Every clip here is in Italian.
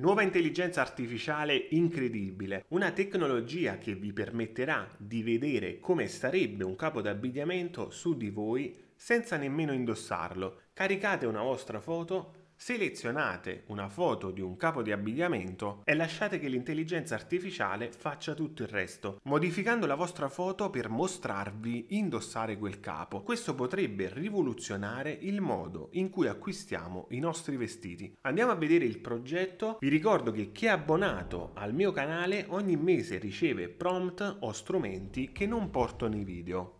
Nuova intelligenza artificiale incredibile, una tecnologia che vi permetterà di vedere come sarebbe un capo d'abbigliamento su di voi senza nemmeno indossarlo. Caricate una vostra foto Selezionate una foto di un capo di abbigliamento e lasciate che l'intelligenza artificiale faccia tutto il resto, modificando la vostra foto per mostrarvi indossare quel capo. Questo potrebbe rivoluzionare il modo in cui acquistiamo i nostri vestiti. Andiamo a vedere il progetto. Vi ricordo che chi è abbonato al mio canale ogni mese riceve prompt o strumenti che non portano i video.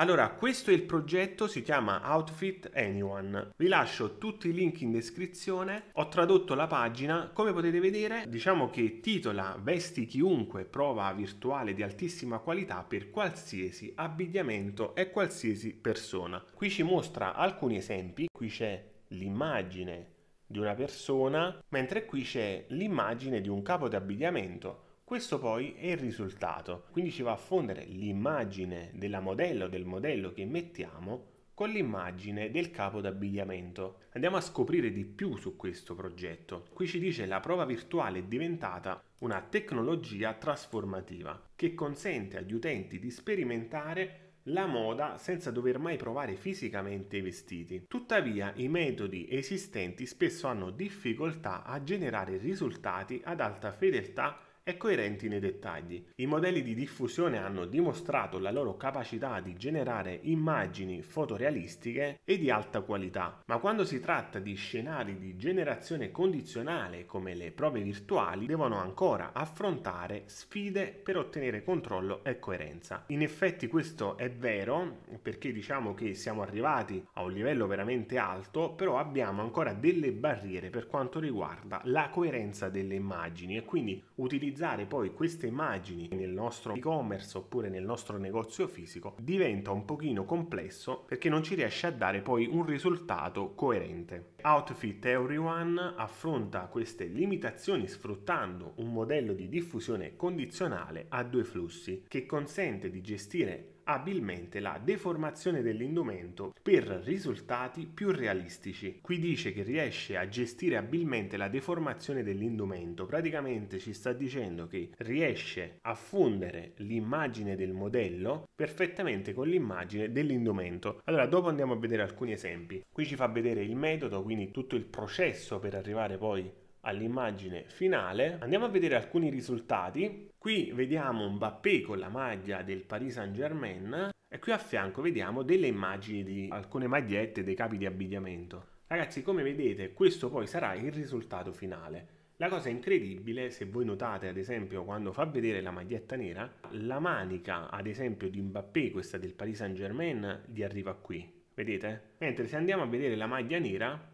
Allora, questo è il progetto, si chiama Outfit Anyone. Vi lascio tutti i link in descrizione. Ho tradotto la pagina, come potete vedere, diciamo che titola Vesti chiunque prova virtuale di altissima qualità per qualsiasi abbigliamento e qualsiasi persona. Qui ci mostra alcuni esempi, qui c'è l'immagine di una persona, mentre qui c'è l'immagine di un capo di abbigliamento questo poi è il risultato, quindi ci va a fondere l'immagine della modella o del modello che mettiamo con l'immagine del capo d'abbigliamento. Andiamo a scoprire di più su questo progetto. Qui ci dice la prova virtuale è diventata una tecnologia trasformativa che consente agli utenti di sperimentare la moda senza dover mai provare fisicamente i vestiti. Tuttavia i metodi esistenti spesso hanno difficoltà a generare risultati ad alta fedeltà e coerenti nei dettagli. I modelli di diffusione hanno dimostrato la loro capacità di generare immagini fotorealistiche e di alta qualità, ma quando si tratta di scenari di generazione condizionale come le prove virtuali devono ancora affrontare sfide per ottenere controllo e coerenza. In effetti questo è vero perché diciamo che siamo arrivati a un livello veramente alto, però abbiamo ancora delle barriere per quanto riguarda la coerenza delle immagini e quindi utilizzare utilizzare poi queste immagini nel nostro e-commerce oppure nel nostro negozio fisico diventa un pochino complesso perché non ci riesce a dare poi un risultato coerente. Outfit Everyone affronta queste limitazioni sfruttando un modello di diffusione condizionale a due flussi che consente di gestire abilmente la deformazione dell'indumento per risultati più realistici. Qui dice che riesce a gestire abilmente la deformazione dell'indumento, praticamente ci sta dicendo che riesce a fondere l'immagine del modello perfettamente con l'immagine dell'indumento. Allora dopo andiamo a vedere alcuni esempi. Qui ci fa vedere il metodo, quindi tutto il processo per arrivare poi all'immagine finale, andiamo a vedere alcuni risultati. Qui vediamo Mbappé con la maglia del Paris Saint Germain e qui a fianco vediamo delle immagini di alcune magliette dei capi di abbigliamento. Ragazzi come vedete questo poi sarà il risultato finale. La cosa incredibile, se voi notate ad esempio quando fa vedere la maglietta nera, la manica ad esempio di Mbappé, questa del Paris Saint Germain, gli arriva qui, vedete? Mentre se andiamo a vedere la maglia nera,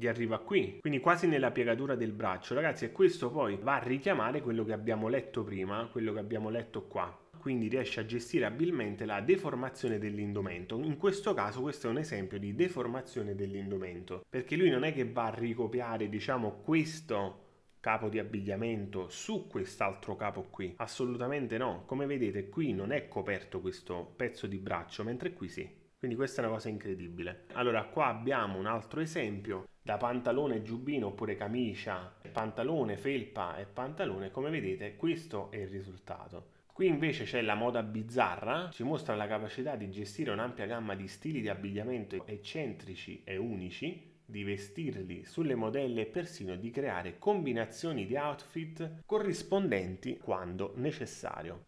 di arriva qui, quindi quasi nella piegatura del braccio. Ragazzi, e questo poi va a richiamare quello che abbiamo letto prima, quello che abbiamo letto qua quindi riesce a gestire abilmente la deformazione dell'indumento In questo caso questo è un esempio di deformazione dell'indumento perché lui non è che va a ricopiare, diciamo, questo capo di abbigliamento su quest'altro capo qui assolutamente no come vedete qui non è coperto questo pezzo di braccio mentre qui sì quindi questa è una cosa incredibile allora qua abbiamo un altro esempio da pantalone e giubbino oppure camicia, pantalone, felpa e pantalone, come vedete questo è il risultato. Qui invece c'è la moda bizzarra, ci mostra la capacità di gestire un'ampia gamma di stili di abbigliamento eccentrici e unici, di vestirli sulle modelle e persino di creare combinazioni di outfit corrispondenti quando necessario.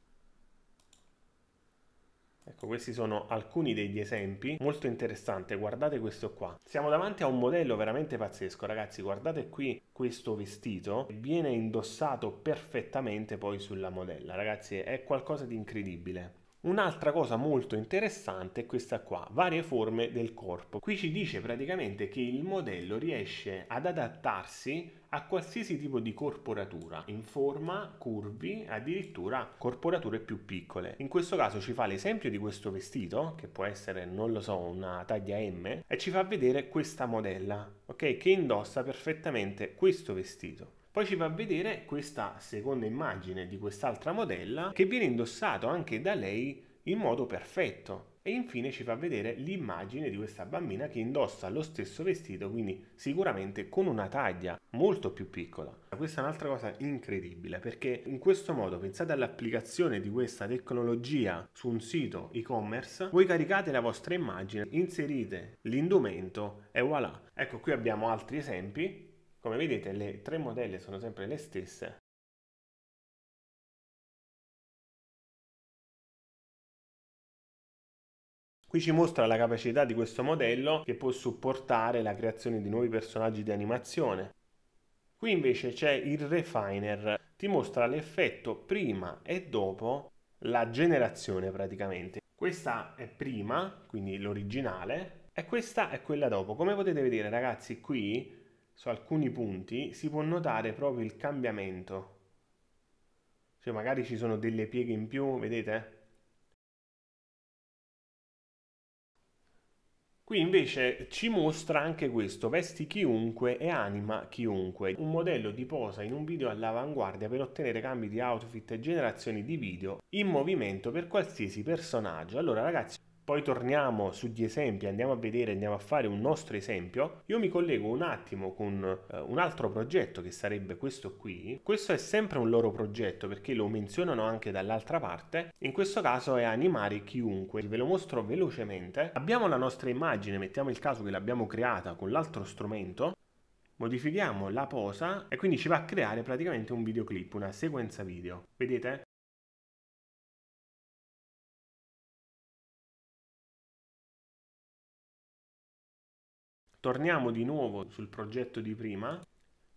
Ecco, questi sono alcuni degli esempi, molto interessante, guardate questo qua. Siamo davanti a un modello veramente pazzesco, ragazzi, guardate qui questo vestito, viene indossato perfettamente poi sulla modella, ragazzi, è qualcosa di incredibile. Un'altra cosa molto interessante è questa qua, varie forme del corpo. Qui ci dice praticamente che il modello riesce ad adattarsi a qualsiasi tipo di corporatura, in forma, curvi, addirittura corporature più piccole. In questo caso ci fa l'esempio di questo vestito, che può essere, non lo so, una taglia M, e ci fa vedere questa modella, ok? Che indossa perfettamente questo vestito. Poi ci va a vedere questa seconda immagine di quest'altra modella che viene indossato anche da lei in modo perfetto. E infine ci fa vedere l'immagine di questa bambina che indossa lo stesso vestito, quindi sicuramente con una taglia molto più piccola. Questa è un'altra cosa incredibile perché in questo modo pensate all'applicazione di questa tecnologia su un sito e-commerce, voi caricate la vostra immagine, inserite l'indumento e voilà. Ecco qui abbiamo altri esempi come vedete le tre modelle sono sempre le stesse, Qui ci mostra la capacità di questo modello che può supportare la creazione di nuovi personaggi di animazione. Qui invece c'è il refiner, ti mostra l'effetto prima e dopo la generazione praticamente. Questa è prima, quindi l'originale, e questa è quella dopo. Come potete vedere ragazzi qui su alcuni punti si può notare proprio il cambiamento. Cioè magari ci sono delle pieghe in più, vedete? Qui invece ci mostra anche questo, vesti chiunque e anima chiunque, un modello di posa in un video all'avanguardia per ottenere cambi di outfit e generazioni di video in movimento per qualsiasi personaggio. Allora ragazzi, poi torniamo sugli esempi, andiamo a vedere, andiamo a fare un nostro esempio, io mi collego un attimo con eh, un altro progetto che sarebbe questo qui. Questo è sempre un loro progetto perché lo menzionano anche dall'altra parte. In questo caso è animare chiunque. Ve lo mostro velocemente. Abbiamo la nostra immagine, mettiamo il caso che l'abbiamo creata con l'altro strumento. Modifichiamo la posa e quindi ci va a creare praticamente un videoclip, una sequenza video. Vedete? Torniamo di nuovo sul progetto di prima.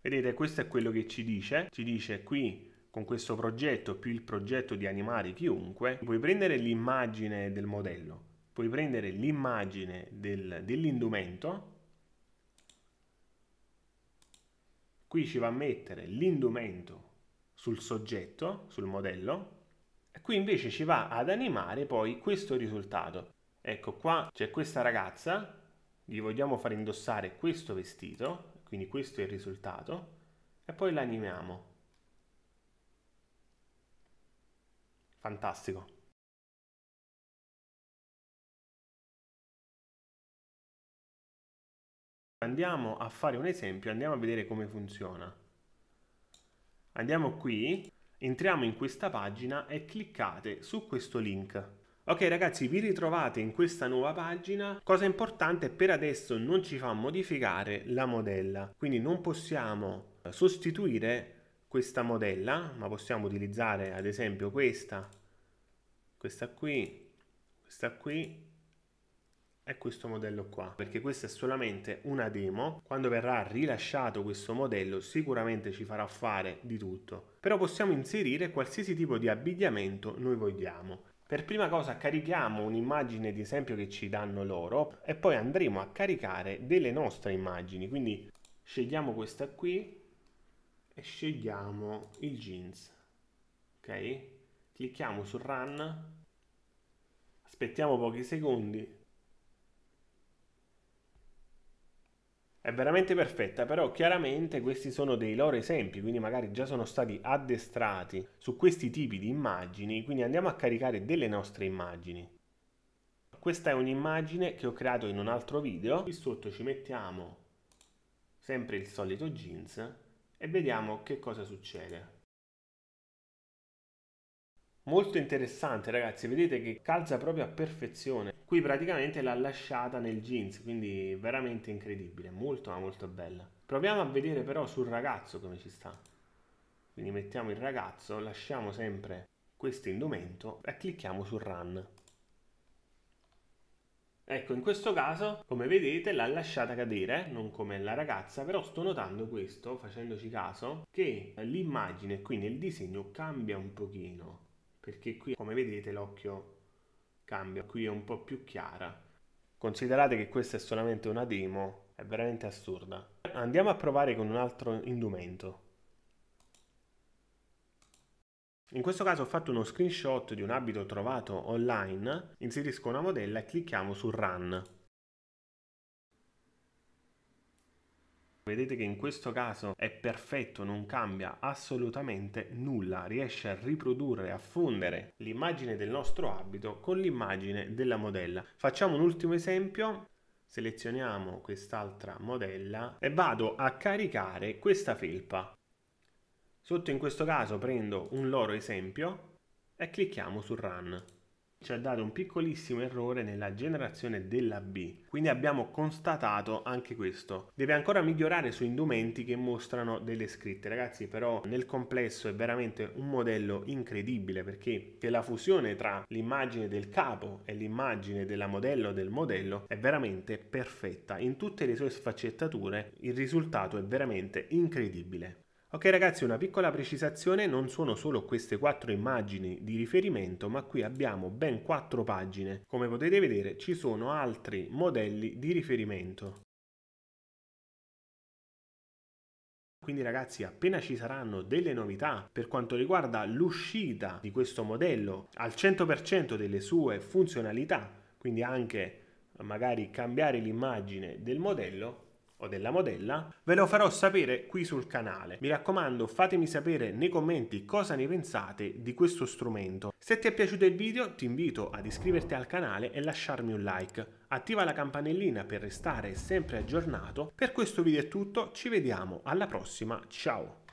Vedete, questo è quello che ci dice. Ci dice qui con questo progetto più il progetto di animare chiunque, puoi prendere l'immagine del modello, puoi prendere l'immagine dell'indumento, qui ci va a mettere l'indumento sul soggetto, sul modello, e qui invece ci va ad animare poi questo risultato. Ecco qua c'è questa ragazza gli vogliamo far indossare questo vestito, quindi questo è il risultato, e poi l'animiamo. Fantastico. Andiamo a fare un esempio, andiamo a vedere come funziona. Andiamo qui, entriamo in questa pagina e cliccate su questo link. Ok ragazzi, vi ritrovate in questa nuova pagina. Cosa importante, per adesso non ci fa modificare la modella, quindi non possiamo eh, sostituire questa modella, ma possiamo utilizzare ad esempio questa, questa qui, questa qui e questo modello qua perché questa è solamente una demo quando verrà rilasciato questo modello sicuramente ci farà fare di tutto però possiamo inserire qualsiasi tipo di abbigliamento noi vogliamo per prima cosa carichiamo un'immagine di esempio che ci danno loro e poi andremo a caricare delle nostre immagini, quindi scegliamo questa qui e scegliamo il jeans, ok? Clicchiamo su run, aspettiamo pochi secondi È veramente perfetta, però chiaramente questi sono dei loro esempi, quindi magari già sono stati addestrati su questi tipi di immagini, quindi andiamo a caricare delle nostre immagini. Questa è un'immagine che ho creato in un altro video, qui sotto ci mettiamo sempre il solito jeans e vediamo che cosa succede. Molto interessante ragazzi, vedete che calza proprio a perfezione qui praticamente l'ha lasciata nel jeans, quindi veramente incredibile, molto ma molto bella. Proviamo a vedere però sul ragazzo come ci sta. Quindi mettiamo il ragazzo, lasciamo sempre questo indumento e clicchiamo su Run. Ecco, in questo caso, come vedete, l'ha lasciata cadere, non come la ragazza, però sto notando questo, facendoci caso, che l'immagine qui nel disegno cambia un pochino, perché qui, come vedete, l'occhio cambia, qui è un po' più chiara. Considerate che questa è solamente una demo, è veramente assurda. Andiamo a provare con un altro indumento. In questo caso ho fatto uno screenshot di un abito trovato online, inserisco una modella e clicchiamo su Run. Vedete che in questo caso è perfetto, non cambia assolutamente nulla, riesce a riprodurre, a fondere l'immagine del nostro abito con l'immagine della modella. Facciamo un ultimo esempio, selezioniamo quest'altra modella e vado a caricare questa felpa. Sotto in questo caso prendo un loro esempio e clicchiamo su Run ci ha dato un piccolissimo errore nella generazione della B, quindi abbiamo constatato anche questo. Deve ancora migliorare su indumenti che mostrano delle scritte, ragazzi, però nel complesso è veramente un modello incredibile perché la fusione tra l'immagine del capo e l'immagine della modello del modello è veramente perfetta. In tutte le sue sfaccettature il risultato è veramente incredibile. Ok ragazzi, una piccola precisazione, non sono solo queste quattro immagini di riferimento, ma qui abbiamo ben quattro pagine. Come potete vedere ci sono altri modelli di riferimento. Quindi ragazzi appena ci saranno delle novità per quanto riguarda l'uscita di questo modello al 100% delle sue funzionalità, quindi anche magari cambiare l'immagine del modello, o della modella, ve lo farò sapere qui sul canale. Mi raccomando fatemi sapere nei commenti cosa ne pensate di questo strumento. Se ti è piaciuto il video ti invito ad iscriverti al canale e lasciarmi un like. Attiva la campanellina per restare sempre aggiornato. Per questo video è tutto, ci vediamo alla prossima, ciao!